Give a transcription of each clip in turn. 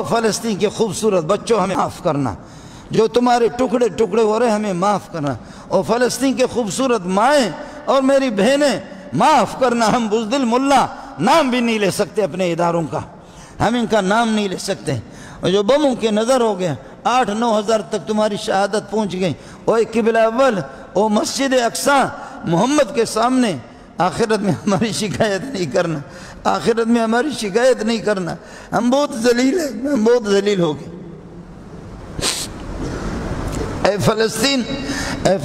او فلسطین کے خوبصورت بچوں ہمیں معاف کرنا جو تمہارے ٹکڑے ٹکڑے ہو رہے ہمیں معاف کرنا او فلسطین کے خوبصورت مائیں اور میری بہنیں معاف کرنا ہم بزدل ملہ نام بھی نہیں لے سکتے اپنے اداروں کا ہم ان کا نام نہیں لے سکتے اور جو بموں کے نظر ہو گئے آٹھ نو ہزار تک تمہاری شہادت پہنچ گئیں اوہ قبل اول اوہ مسجد اقصان محمد کے سامنے آخرت میں ہماری شکایت نہیں کرنا آخرت میں ہماری شکایت نہیں کرنا ہم بہت بہت ذلیل ذلیل ہیں ہم اے اے فلسطین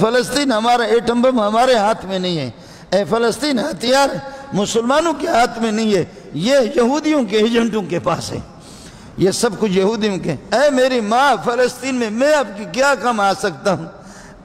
فلسطین ہمارا ایٹم بم ہمارے ہاتھ میں نہیں ہے اے فلسطین ہتھیار مسلمانوں کے ہاتھ میں نہیں ہے یہ یہودیوں کے ایجنٹوں کے پاس ہے یہ سب کچھ یہودیوں کے اے میری ماں فلسطین میں میں آپ کی کیا کام آ سکتا ہوں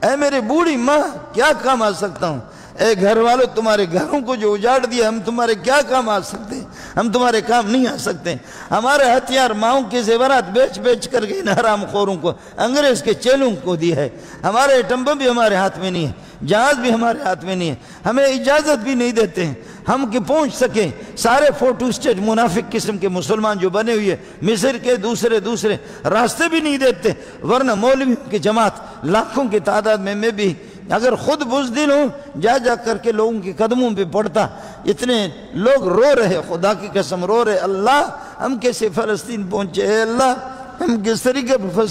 اے میری بوڑھی ماں کیا کام آ سکتا ہوں اے گھر والوں تمہارے گھروں کو جو اجاڑ دیا ہم تمہارے کیا کام آ سکتے ہیں ہم تمہارے کام نہیں آ سکتے ہمارے ہتھیار ماؤں کے زیورات بیچ بیچ کر کے ان حرام خوروں کو انگریز کے چیلوں کو دی ہے ہمارے اٹمبو بھی ہمارے ہاتھ میں نہیں ہے جہاز بھی ہمارے ہاتھ میں نہیں ہے ہمیں اجازت بھی نہیں دیتے ہیں ہم کہ پہنچ سکیں سارے فوٹو اسٹیٹ منافق قسم کے مسلمان جو بنے ہوئے مصر کے دوسرے دوسرے راستے بھی نہیں دیتے ورنہ مولوی کی جماعت لاکھوں کی تعداد میں میں بھی اگر خود بزدل ہوں جا جا کر کے لوگوں کے قدموں پہ پڑتا اتنے لوگ رو رہے خدا کی قسم رو رہے اللہ ہم کیسے فلسطین پہنچے اے اللہ ہم کس طریقے پر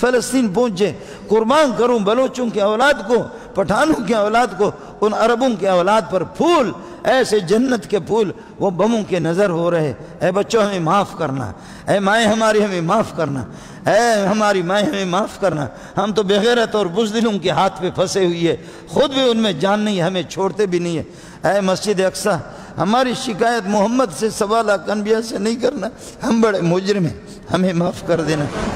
فلسطین پہنچے قربان کروں بلوچوں کے اولاد کو پٹھانوں کے اولاد کو ان عربوں کے اولاد پر پھول ایسے جنت کے پھول وہ بموں کے نظر ہو رہے اے بچوں ہمیں معاف کرنا اے مائیں ہماری ہمیں معاف کرنا اے ہماری مائیں ہمیں معاف کرنا ہم تو بغیرت اور بزدلوں کے ہاتھ پہ پھنسے ہوئی ہے خود بھی ان میں جان نہیں ہمیں چھوڑتے بھی نہیں ہے اے مسجد اقسا ہماری شکایت محمد سے سوالہ کنبیہ سے نہیں کرنا ہم بڑے مجرم ہیں ہمیں معاف کر دینا